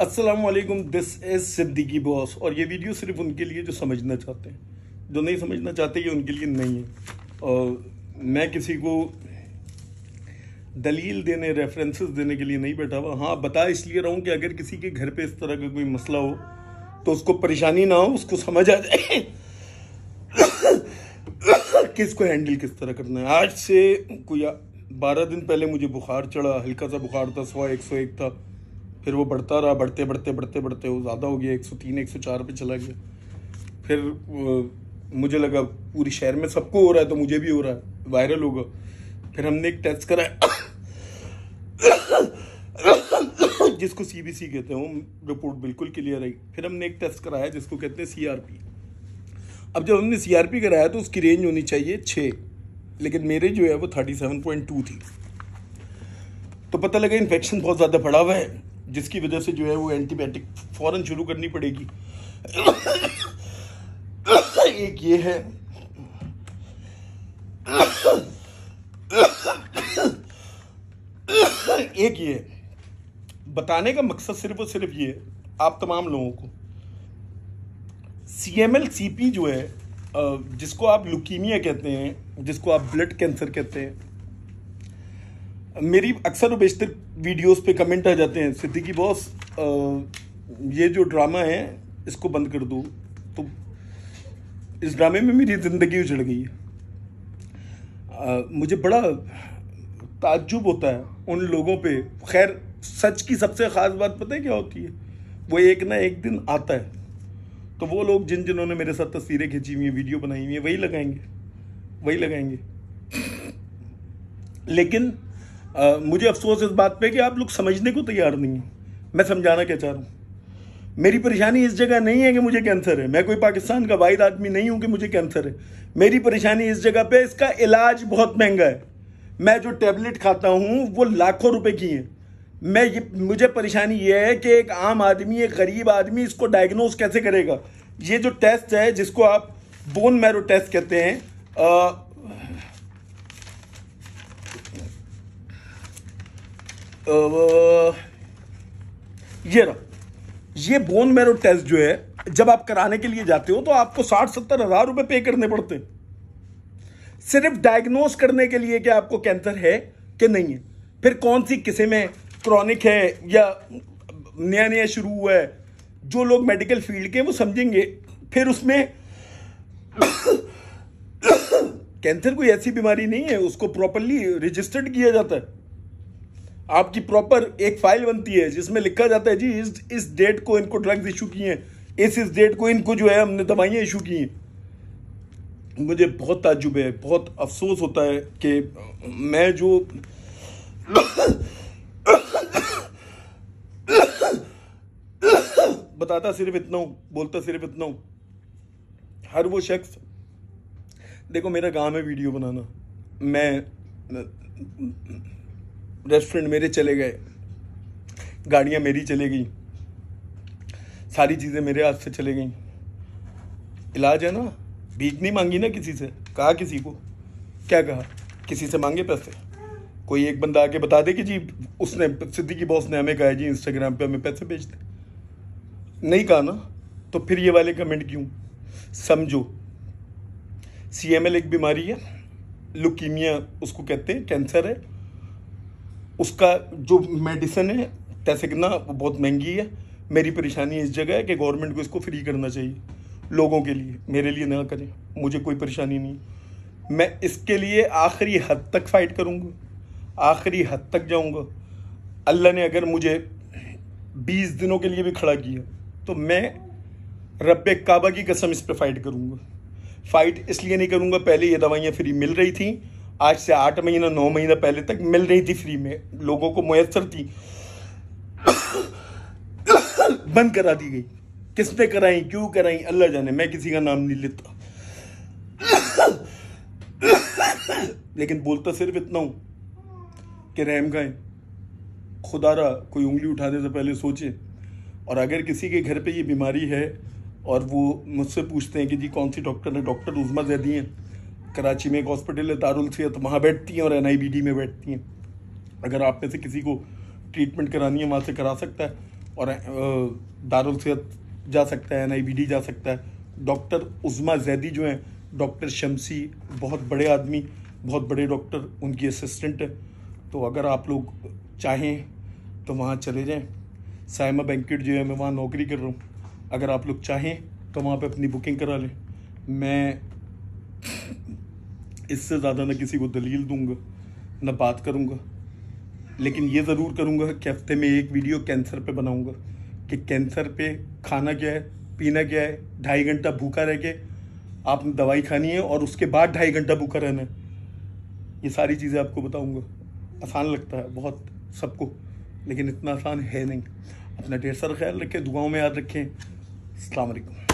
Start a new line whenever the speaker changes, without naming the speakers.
Aslam this is Siddiqui boss और ये video सिर्फ उनके लिए जो समझना चाहते हैं जो नहीं समझना चाहते ये उनके लिए नहीं है और मैं किसी को दलील देने रेफरेंसेस देने के लिए नहीं बैठा हुआ हाँ बता इसलिए रहा हूँ कि अगर किसी के घर पे इस तरह का कोई मसला हो तो उसको परेशानी ना हो उसको समझ आ जाए किसको हैंडल किस तरह करना है आज से कोई बारह दिन पहले मुझे बुखार चढ़ा हल्का सा बुखार था सौ एक सौ एक था फिर वो बढ़ता रहा बढ़ते बढ़ते बढ़ते बढ़ते वो ज़्यादा हो गया एक सौ तीन एक सौ चार पर चला गया फिर मुझे लगा पूरी शहर में सबको हो रहा है तो मुझे भी हो रहा है वायरल होगा फिर हमने एक टेस्ट कराया जिसको सी बी सी कहते हैं रिपोर्ट बिल्कुल क्लियर आई फिर हमने एक टेस्ट कराया जिसको कहते हैं सी आर पी अब जब हमने सी आर पी कराया तो उसकी रेंज होनी चाहिए छः लेकिन मेरे जो है वो थर्टी सेवन पॉइंट टू थी तो पता लगा इन्फेक्शन बहुत ज़्यादा बढ़ा हुआ है जिसकी वजह से जो है वो एंटीबायोटिक फ़ौरन शुरू करनी पड़ेगी एक ये है एक ये बताने का मकसद सिर्फ और सिर्फ ये आप तमाम लोगों को C M L C P जो है जिसको आप लुकीमिया कहते हैं जिसको आप ब्लड कैंसर कहते हैं मेरी अक्सर बेशतर वीडियोस पे कमेंट आ जाते हैं सिद्दीकी बॉस ये जो ड्रामा है इसको बंद कर दो तो इस ड्रामे में मेरी ज़िंदगी उजड़ गई है मुझे बड़ा ताज्जुब होता है उन लोगों पे खैर सच की सबसे ख़ास बात पता है क्या होती है वो एक ना एक दिन आता है तो वो लोग जिन जिन्होंने मेरे साथ तस्वीरें खींची हुई हैं वीडियो बनाई हुई हैं वही लगाएंगे वही लगाएंगे लेकिन आ, मुझे अफसोस इस बात पे कि आप लोग समझने को तैयार नहीं हैं मैं समझाना क्या चाह रहा हूँ मेरी परेशानी इस जगह नहीं है कि मुझे कैंसर है मैं कोई पाकिस्तान का वाहिद आदमी नहीं हूँ कि मुझे कैंसर है मेरी परेशानी इस जगह पे इसका इलाज बहुत महंगा है मैं जो टैबलेट खाता हूँ वो लाखों रुपये की है मैं ये मुझे परेशानी ये है कि एक आम आदमी एक गरीब आदमी इसको डायग्नोज कैसे करेगा ये जो टेस्ट है जिसको आप बोन मैरो टेस्ट कहते हैं ये रहा ये बोन मैरो टेस्ट जो है जब आप कराने के लिए जाते हो तो आपको साठ सत्तर हजार रुपए पे करने पड़ते हैं सिर्फ डायग्नोस करने के लिए कि आपको कैंसर है कि नहीं है फिर कौन सी किसी में क्रॉनिक है या नया नया शुरू हुआ है जो लोग मेडिकल फील्ड के वो समझेंगे फिर उसमें कैंसर कोई ऐसी बीमारी नहीं है उसको प्रॉपरली रजिस्टर्ड किया जाता है आपकी प्रॉपर एक फाइल बनती है जिसमें लिखा जाता है जी इस इस डेट को इनको ड्रग्स इशू किए हैं इस इस डेट को इनको जो है हमने दवाइयाँ इशू की हैं मुझे बहुत ताजुब है बहुत अफसोस होता है कि मैं जो बताता सिर्फ इतना हूँ बोलता सिर्फ इतना हूँ हर वो शख्स देखो मेरा काम है वीडियो बनाना मैं रेस्टोरेंट मेरे चले गए गाड़ियाँ मेरी चले गई सारी चीज़ें मेरे हाथ से चले गई इलाज है ना भीख नहीं मांगी ना किसी से कहा किसी को क्या कहा किसी से मांगे पैसे कोई एक बंदा आके बता दे कि जी उसने की बॉस ने हमें कहा जी इंस्टाग्राम पे हमें पैसे भेज दे नहीं कहा ना तो फिर ये वाले कमेंट क्यों समझो सी एक बीमारी है लुकीमिया उसको कहते हैं कैंसर है उसका जो मेडिसिन है कितना वो बहुत महंगी है मेरी परेशानी इस जगह है कि गवर्नमेंट को इसको फ्री करना चाहिए लोगों के लिए मेरे लिए ना करें मुझे कोई परेशानी नहीं मैं इसके लिए आखिरी हद तक फ़ाइट करूँगा आखिरी हद तक जाऊँगा अल्लाह ने अगर मुझे बीस दिनों के लिए भी खड़ा किया तो मैं रब काबा की कसम इस पर फ़ाइट करूँगा फ़ाइट इसलिए नहीं करूँगा पहले ये दवाइयाँ फ्री मिल रही थी आज से आठ महीना नौ महीना पहले तक मिल रही थी फ्री में लोगों को मैसर थी बंद करा दी गई किसने कराई क्यों कराई अल्लाह जाने मैं किसी का नाम नहीं लेता लेकिन बोलता सिर्फ इतना हूँ कि रहम खुदा रहा कोई उंगली उठाने से पहले सोचे और अगर किसी के घर पे ये बीमारी है और वो मुझसे पूछते हैं कि जी कौन सी डॉक्टर ने डॉक्टर उजमा जैदी हैं कराची में एक हॉस्पिटल है दारुल सैद तो वहाँ बैठती हैं और एन में बैठती हैं अगर आप में से किसी को ट्रीटमेंट करानी है वहाँ से करा सकता है और दारुल सैद जा सकता है एन जा सकता है डॉक्टर उज़मा जैदी जो हैं डॉक्टर शमसी बहुत बड़े आदमी बहुत बड़े डॉक्टर उनकी असिस्टेंट है तो अगर आप लोग चाहें तो वहाँ चले जाएँ साइमा बैंकट जो है मैं वहाँ नौकरी कर रहा हूँ अगर आप लोग चाहें तो वहाँ पे अपनी बुकिंग करा लें मैं इससे ज़्यादा ना किसी को दलील दूंगा ना बात करूँगा लेकिन ये ज़रूर करूँगा कि हफ्ते में एक वीडियो कैंसर पे बनाऊँगा कि कैंसर पे खाना क्या है पीना क्या है ढाई घंटा भूखा रह के आपने दवाई खानी है और उसके बाद ढाई घंटा भूखा रहना है ये सारी चीज़ें आपको बताऊँगा आसान लगता है बहुत सबको लेकिन इतना आसान है नहीं अपना ढेर सारा ख्याल रखें दुआओं में याद रखें अल्लाम